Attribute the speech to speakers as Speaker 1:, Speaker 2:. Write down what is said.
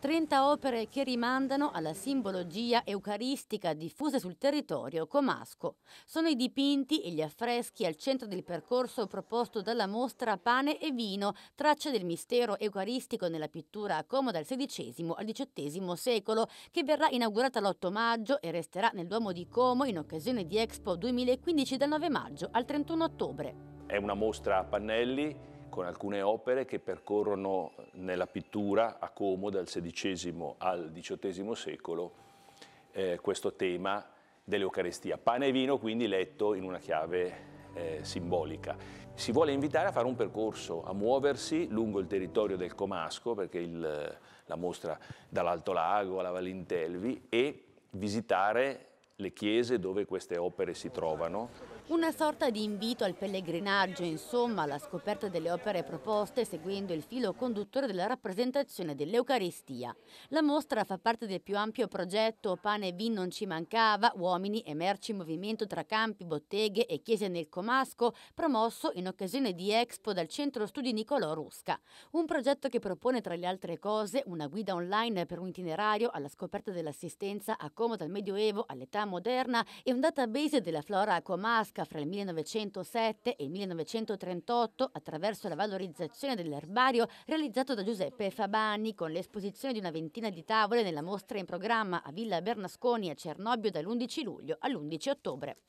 Speaker 1: 30 opere che rimandano alla simbologia eucaristica diffusa sul territorio comasco. Sono i dipinti e gli affreschi al centro del percorso proposto dalla mostra Pane e Vino, tracce del mistero eucaristico nella pittura a Como dal XVI al XVIII secolo, che verrà inaugurata l'8 maggio e resterà nel Duomo di Como in occasione di Expo 2015 dal 9 maggio al 31 ottobre.
Speaker 2: È una mostra a pannelli con alcune opere che percorrono nella pittura a Como dal XVI al XVIII secolo eh, questo tema dell'Eucarestia. Pane e vino quindi letto in una chiave eh, simbolica. Si vuole invitare a fare un percorso, a muoversi lungo il territorio del Comasco, perché il, la mostra dall'Alto Lago alla Valintelvi, e visitare le chiese dove queste opere si trovano
Speaker 1: una sorta di invito al pellegrinaggio, insomma, alla scoperta delle opere proposte seguendo il filo conduttore della rappresentazione dell'Eucaristia. La mostra fa parte del più ampio progetto Pane e vin non ci mancava, uomini e merci in movimento tra campi, botteghe e chiese nel Comasco, promosso in occasione di Expo dal Centro Studi Nicolò Rusca. Un progetto che propone tra le altre cose una guida online per un itinerario alla scoperta dell'assistenza a Como dal Medioevo all'età moderna e un database della flora comasca Luca fra il 1907 e il 1938 attraverso la valorizzazione dell'erbario realizzato da Giuseppe Fabani con l'esposizione di una ventina di tavole nella mostra in programma a Villa Bernasconi a Cernobbio
Speaker 2: dall'11 luglio all'11 ottobre.